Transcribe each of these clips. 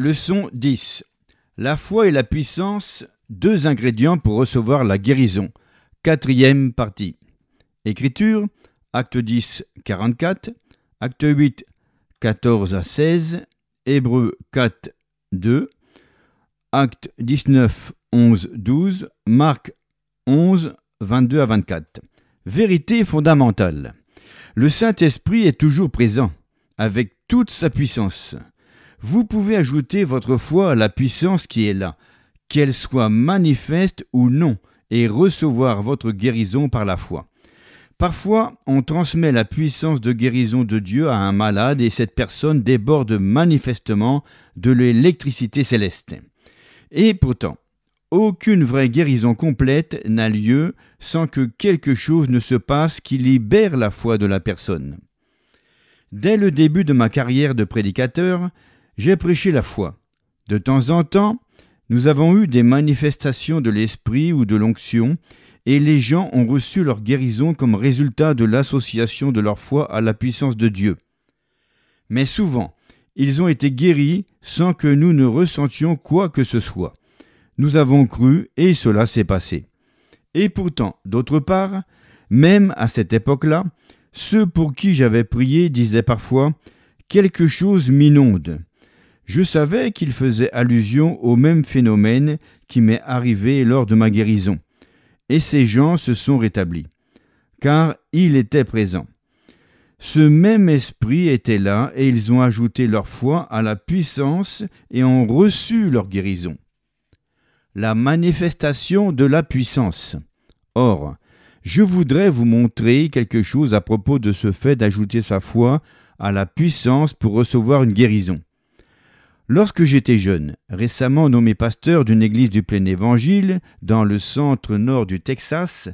Leçon 10. La foi et la puissance, deux ingrédients pour recevoir la guérison. Quatrième partie. Écriture, acte 10, 44, acte 8, 14 à 16, Hébreu 4, 2, acte 19, 11, 12, Marc 11, 22 à 24. Vérité fondamentale. Le Saint-Esprit est toujours présent, avec toute sa puissance vous pouvez ajouter votre foi à la puissance qui est là, qu'elle soit manifeste ou non, et recevoir votre guérison par la foi. Parfois, on transmet la puissance de guérison de Dieu à un malade et cette personne déborde manifestement de l'électricité céleste. Et pourtant, aucune vraie guérison complète n'a lieu sans que quelque chose ne se passe qui libère la foi de la personne. Dès le début de ma carrière de prédicateur, j'ai prêché la foi. De temps en temps, nous avons eu des manifestations de l'esprit ou de l'onction, et les gens ont reçu leur guérison comme résultat de l'association de leur foi à la puissance de Dieu. Mais souvent, ils ont été guéris sans que nous ne ressentions quoi que ce soit. Nous avons cru et cela s'est passé. Et pourtant, d'autre part, même à cette époque-là, ceux pour qui j'avais prié disaient parfois Quelque chose m'inonde. Je savais qu'il faisait allusion au même phénomène qui m'est arrivé lors de ma guérison. Et ces gens se sont rétablis, car il était présent. Ce même esprit était là et ils ont ajouté leur foi à la puissance et ont reçu leur guérison. La manifestation de la puissance. Or, je voudrais vous montrer quelque chose à propos de ce fait d'ajouter sa foi à la puissance pour recevoir une guérison. Lorsque j'étais jeune, récemment nommé pasteur d'une église du plein évangile, dans le centre nord du Texas,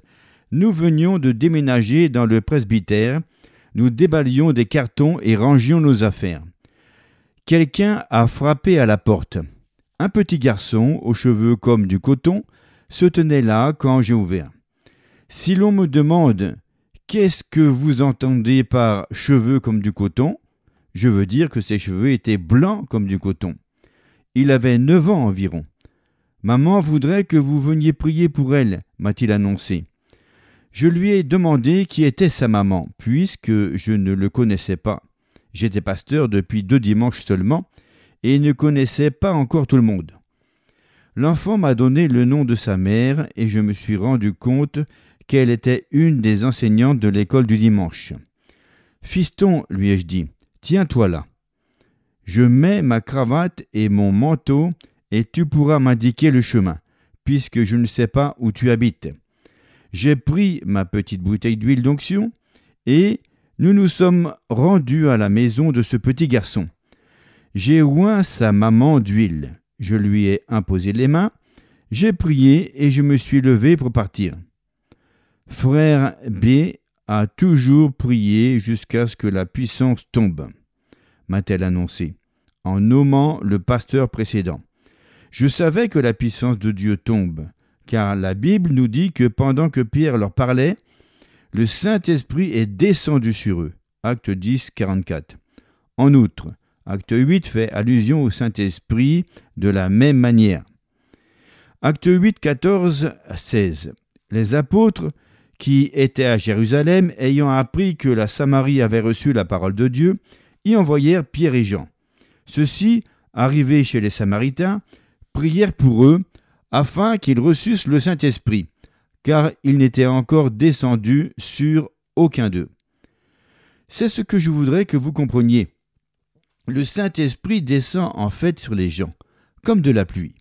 nous venions de déménager dans le presbytère, nous déballions des cartons et rangions nos affaires. Quelqu'un a frappé à la porte. Un petit garçon, aux cheveux comme du coton, se tenait là quand j'ai ouvert. Si l'on me demande Qu'est-ce que vous entendez par cheveux comme du coton je veux dire que ses cheveux étaient blancs comme du coton. Il avait neuf ans environ. Maman voudrait que vous veniez prier pour elle, m'a-t-il annoncé. Je lui ai demandé qui était sa maman, puisque je ne le connaissais pas. J'étais pasteur depuis deux dimanches seulement, et ne connaissais pas encore tout le monde. L'enfant m'a donné le nom de sa mère, et je me suis rendu compte qu'elle était une des enseignantes de l'école du dimanche. Fiston, lui ai-je dit, Tiens-toi là. Je mets ma cravate et mon manteau, et tu pourras m'indiquer le chemin, puisque je ne sais pas où tu habites. J'ai pris ma petite bouteille d'huile d'onction, et nous nous sommes rendus à la maison de ce petit garçon. J'ai oint sa maman d'huile, je lui ai imposé les mains, j'ai prié et je me suis levé pour partir. Frère B a toujours prié jusqu'à ce que la puissance tombe, m'a-t-elle annoncé, en nommant le pasteur précédent. Je savais que la puissance de Dieu tombe, car la Bible nous dit que pendant que Pierre leur parlait, le Saint-Esprit est descendu sur eux. Acte 10, 44. En outre, Acte 8 fait allusion au Saint-Esprit de la même manière. Acte 8, 14 16. Les apôtres qui étaient à Jérusalem, ayant appris que la Samarie avait reçu la parole de Dieu, y envoyèrent Pierre et Jean. Ceux-ci, arrivés chez les Samaritains, prièrent pour eux, afin qu'ils reçussent le Saint-Esprit, car il n'était encore descendu sur aucun d'eux. C'est ce que je voudrais que vous compreniez. Le Saint-Esprit descend en fait sur les gens, comme de la pluie.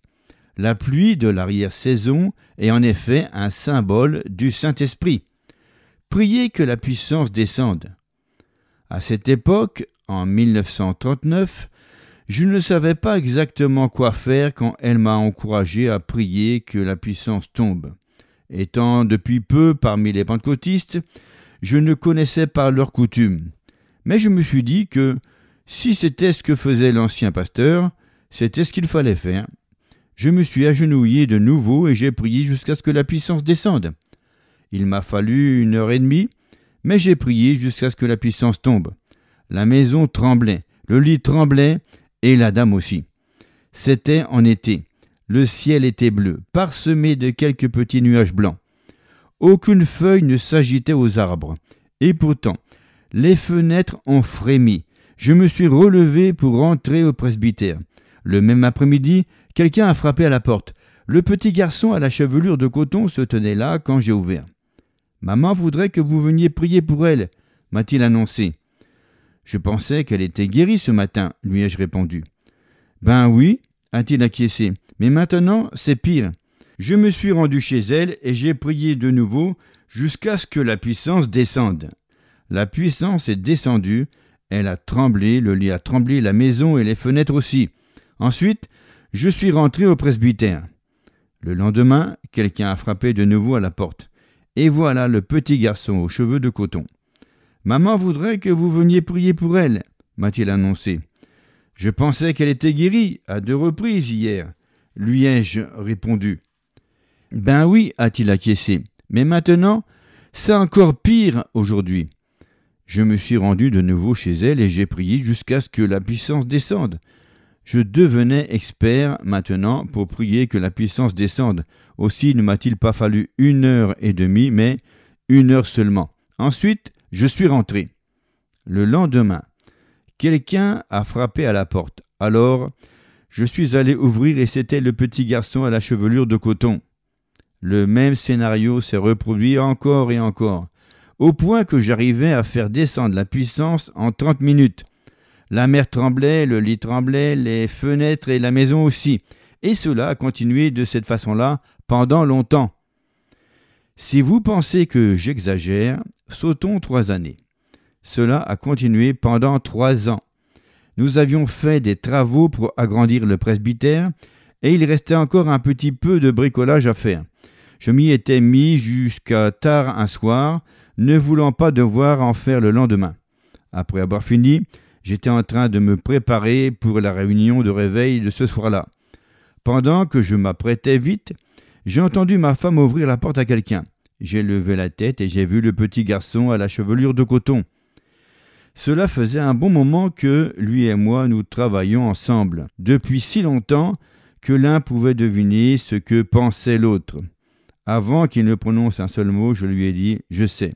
La pluie de l'arrière-saison est en effet un symbole du Saint-Esprit. Priez que la puissance descende. À cette époque, en 1939, je ne savais pas exactement quoi faire quand elle m'a encouragé à prier que la puissance tombe. Étant depuis peu parmi les pentecôtistes, je ne connaissais pas leurs coutumes. Mais je me suis dit que si c'était ce que faisait l'ancien pasteur, c'était ce qu'il fallait faire. Je me suis agenouillé de nouveau et j'ai prié jusqu'à ce que la puissance descende. Il m'a fallu une heure et demie, mais j'ai prié jusqu'à ce que la puissance tombe. La maison tremblait, le lit tremblait, et la dame aussi. C'était en été. Le ciel était bleu, parsemé de quelques petits nuages blancs. Aucune feuille ne s'agitait aux arbres. Et pourtant, les fenêtres ont frémi. Je me suis relevé pour rentrer au presbytère. Le même après-midi, Quelqu'un a frappé à la porte. Le petit garçon à la chevelure de coton se tenait là quand j'ai ouvert. Maman voudrait que vous veniez prier pour elle, m'a-t-il annoncé. Je pensais qu'elle était guérie ce matin, lui ai-je répondu. Ben oui, a-t-il acquiescé, mais maintenant c'est pire. Je me suis rendu chez elle et j'ai prié de nouveau jusqu'à ce que la puissance descende. La puissance est descendue, elle a tremblé, le lit a tremblé, la maison et les fenêtres aussi. Ensuite, je suis rentré au presbytère. Le lendemain, quelqu'un a frappé de nouveau à la porte. Et voilà le petit garçon aux cheveux de coton. Maman voudrait que vous veniez prier pour elle, m'a-t-il annoncé. Je pensais qu'elle était guérie à deux reprises hier, lui ai-je répondu. Ben oui, a-t-il acquiescé. Mais maintenant, c'est encore pire aujourd'hui. Je me suis rendu de nouveau chez elle et j'ai prié jusqu'à ce que la puissance descende. Je devenais expert maintenant pour prier que la puissance descende. Aussi ne m'a-t-il pas fallu une heure et demie, mais une heure seulement. Ensuite, je suis rentré. Le lendemain, quelqu'un a frappé à la porte. Alors, je suis allé ouvrir et c'était le petit garçon à la chevelure de coton. Le même scénario s'est reproduit encore et encore, au point que j'arrivais à faire descendre la puissance en trente minutes. La mer tremblait, le lit tremblait, les fenêtres et la maison aussi. Et cela a continué de cette façon-là pendant longtemps. Si vous pensez que j'exagère, sautons trois années. Cela a continué pendant trois ans. Nous avions fait des travaux pour agrandir le presbytère, et il restait encore un petit peu de bricolage à faire. Je m'y étais mis jusqu'à tard un soir, ne voulant pas devoir en faire le lendemain. Après avoir fini, J'étais en train de me préparer pour la réunion de réveil de ce soir-là. Pendant que je m'apprêtais vite, j'ai entendu ma femme ouvrir la porte à quelqu'un. J'ai levé la tête et j'ai vu le petit garçon à la chevelure de coton. Cela faisait un bon moment que lui et moi nous travaillions ensemble, depuis si longtemps que l'un pouvait deviner ce que pensait l'autre. Avant qu'il ne prononce un seul mot, je lui ai dit Je sais.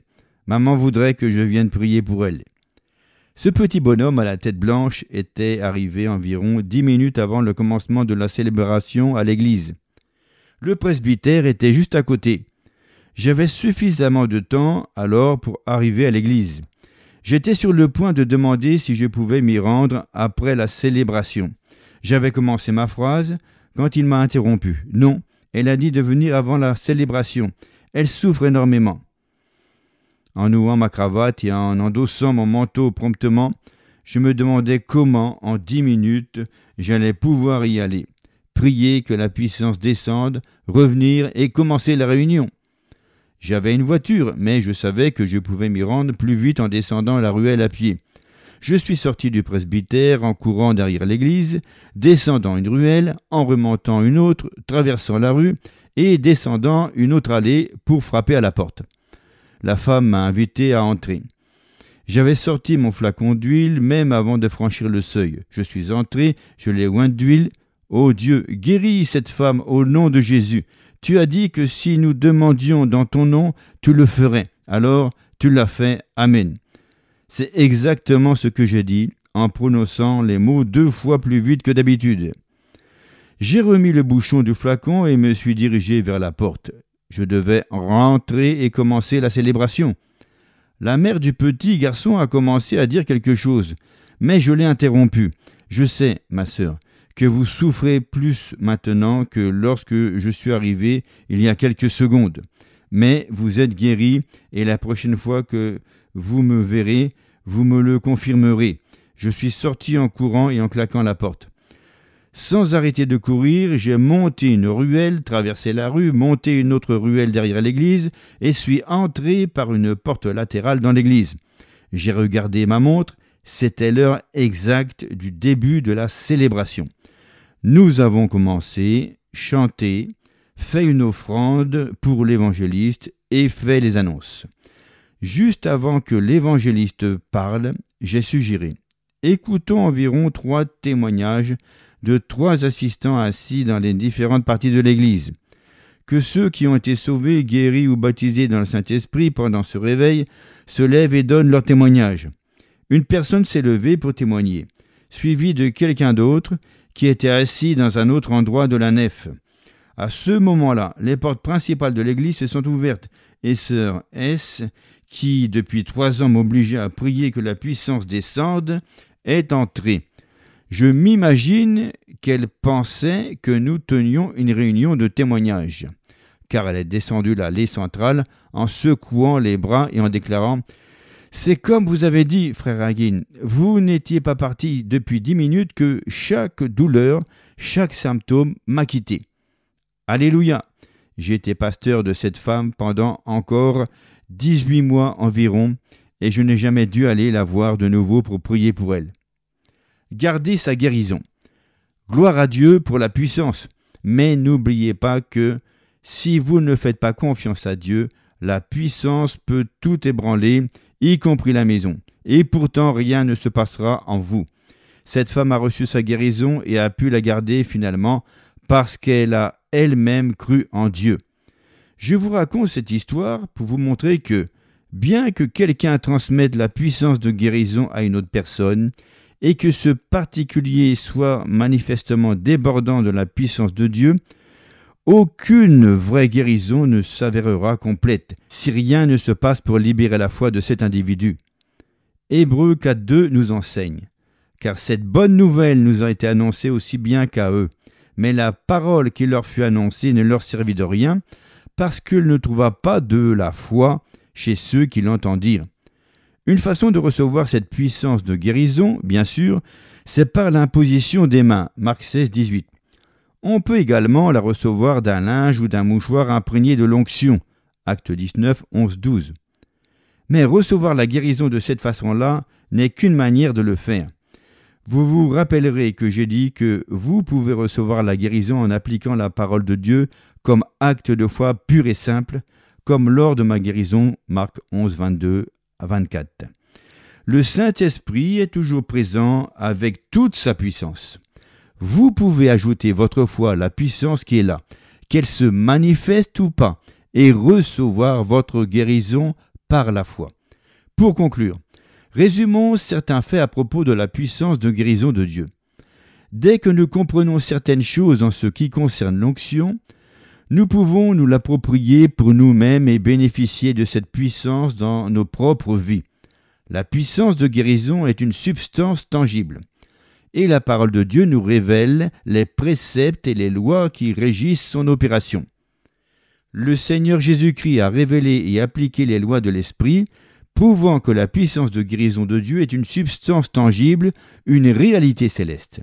Maman voudrait que je vienne prier pour elle. Ce petit bonhomme à la tête blanche était arrivé environ dix minutes avant le commencement de la célébration à l'église. Le presbytère était juste à côté. J'avais suffisamment de temps alors pour arriver à l'église. J'étais sur le point de demander si je pouvais m'y rendre après la célébration. J'avais commencé ma phrase quand il m'a interrompu. Non, elle a dit de venir avant la célébration. Elle souffre énormément. En nouant ma cravate et en endossant mon manteau promptement, je me demandais comment, en dix minutes, j'allais pouvoir y aller. Prier que la puissance descende, revenir et commencer la réunion. J'avais une voiture, mais je savais que je pouvais m'y rendre plus vite en descendant la ruelle à pied. Je suis sorti du presbytère en courant derrière l'église, descendant une ruelle, en remontant une autre, traversant la rue et descendant une autre allée pour frapper à la porte la femme m'a invité à entrer. J'avais sorti mon flacon d'huile même avant de franchir le seuil. Je suis entré, je l'ai loin d'huile. Ô oh Dieu, guéris cette femme au nom de Jésus. Tu as dit que si nous demandions dans ton nom, tu le ferais. Alors, tu l'as fait. Amen. C'est exactement ce que j'ai dit en prononçant les mots deux fois plus vite que d'habitude. J'ai remis le bouchon du flacon et me suis dirigé vers la porte. Je devais rentrer et commencer la célébration. La mère du petit garçon a commencé à dire quelque chose, mais je l'ai interrompu. Je sais, ma sœur, que vous souffrez plus maintenant que lorsque je suis arrivé il y a quelques secondes. Mais vous êtes guéri, et la prochaine fois que vous me verrez, vous me le confirmerez. Je suis sorti en courant et en claquant la porte. Sans arrêter de courir, j'ai monté une ruelle, traversé la rue, monté une autre ruelle derrière l'église, et suis entré par une porte latérale dans l'église. J'ai regardé ma montre, c'était l'heure exacte du début de la célébration. Nous avons commencé, chanté, fait une offrande pour l'évangéliste et fait les annonces. Juste avant que l'évangéliste parle, j'ai suggéré. Écoutons environ trois témoignages de trois assistants assis dans les différentes parties de l'Église. Que ceux qui ont été sauvés, guéris ou baptisés dans le Saint-Esprit pendant ce réveil se lèvent et donnent leur témoignage. Une personne s'est levée pour témoigner, suivie de quelqu'un d'autre qui était assis dans un autre endroit de la nef. À ce moment-là, les portes principales de l'église se sont ouvertes, et sœur S, qui depuis trois ans m'obligeait à prier que la puissance descende, est entrée. Je m'imagine qu'elle pensait que nous tenions une réunion de témoignages, car elle est descendue l'allée centrale en secouant les bras et en déclarant C'est comme vous avez dit, frère Hagin, vous n'étiez pas parti depuis dix minutes que chaque douleur, chaque symptôme m'a quitté. Alléluia été pasteur de cette femme pendant encore dix-huit mois environ, et je n'ai jamais dû aller la voir de nouveau pour prier pour elle. Gardez sa guérison. Gloire à Dieu pour la puissance, mais n'oubliez pas que si vous ne faites pas confiance à Dieu, la puissance peut tout ébranler, y compris la maison, et pourtant rien ne se passera en vous. Cette femme a reçu sa guérison et a pu la garder finalement parce qu'elle a elle-même cru en Dieu. Je vous raconte cette histoire pour vous montrer que, bien que quelqu'un transmette la puissance de guérison à une autre personne, et que ce particulier soit manifestement débordant de la puissance de Dieu, aucune vraie guérison ne s'avérera complète si rien ne se passe pour libérer la foi de cet individu. Hébreux 4.2 nous enseigne, car cette bonne nouvelle nous a été annoncée aussi bien qu'à eux, mais la parole qui leur fut annoncée ne leur servit de rien, parce qu'elle ne trouva pas de la foi chez ceux qui l'entendirent. Une façon de recevoir cette puissance de guérison, bien sûr, c'est par l'imposition des mains. Marc 16, 18. On peut également la recevoir d'un linge ou d'un mouchoir imprégné de l'onction. Acte 19, 11, 12. Mais recevoir la guérison de cette façon-là n'est qu'une manière de le faire. Vous vous rappellerez que j'ai dit que vous pouvez recevoir la guérison en appliquant la parole de Dieu comme acte de foi pur et simple, comme lors de ma guérison, Marc 11, 22 24. Le Saint-Esprit est toujours présent avec toute sa puissance. Vous pouvez ajouter votre foi à la puissance qui est là, qu'elle se manifeste ou pas, et recevoir votre guérison par la foi. Pour conclure, résumons certains faits à propos de la puissance de guérison de Dieu. Dès que nous comprenons certaines choses en ce qui concerne l'onction, nous pouvons nous l'approprier pour nous-mêmes et bénéficier de cette puissance dans nos propres vies. La puissance de guérison est une substance tangible. Et la parole de Dieu nous révèle les préceptes et les lois qui régissent son opération. Le Seigneur Jésus-Christ a révélé et appliqué les lois de l'Esprit, prouvant que la puissance de guérison de Dieu est une substance tangible, une réalité céleste.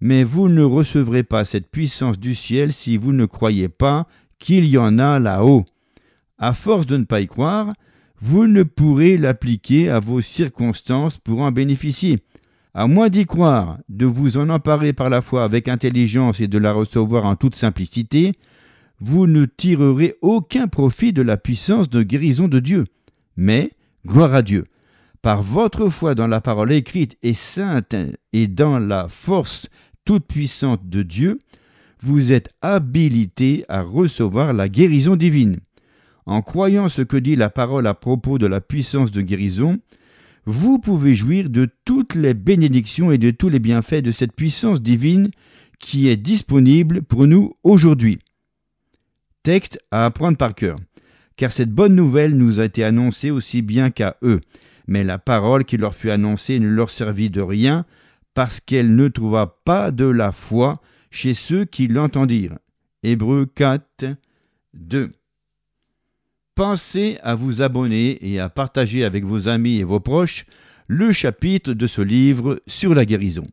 Mais vous ne recevrez pas cette puissance du ciel si vous ne croyez pas qu'il y en a là-haut. À force de ne pas y croire, vous ne pourrez l'appliquer à vos circonstances pour en bénéficier. À moins d'y croire, de vous en emparer par la foi avec intelligence et de la recevoir en toute simplicité, vous ne tirerez aucun profit de la puissance de guérison de Dieu. Mais, gloire à Dieu, par votre foi dans la parole écrite et sainte et dans la force toute puissante de Dieu, vous êtes habilité à recevoir la guérison divine. En croyant ce que dit la parole à propos de la puissance de guérison, vous pouvez jouir de toutes les bénédictions et de tous les bienfaits de cette puissance divine qui est disponible pour nous aujourd'hui. Texte à apprendre par cœur, car cette bonne nouvelle nous a été annoncée aussi bien qu'à eux, mais la parole qui leur fut annoncée ne leur servit de rien, parce qu'elle ne trouva pas de la foi chez ceux qui l'entendirent. Hébreu 4, 2. Pensez à vous abonner et à partager avec vos amis et vos proches le chapitre de ce livre sur la guérison.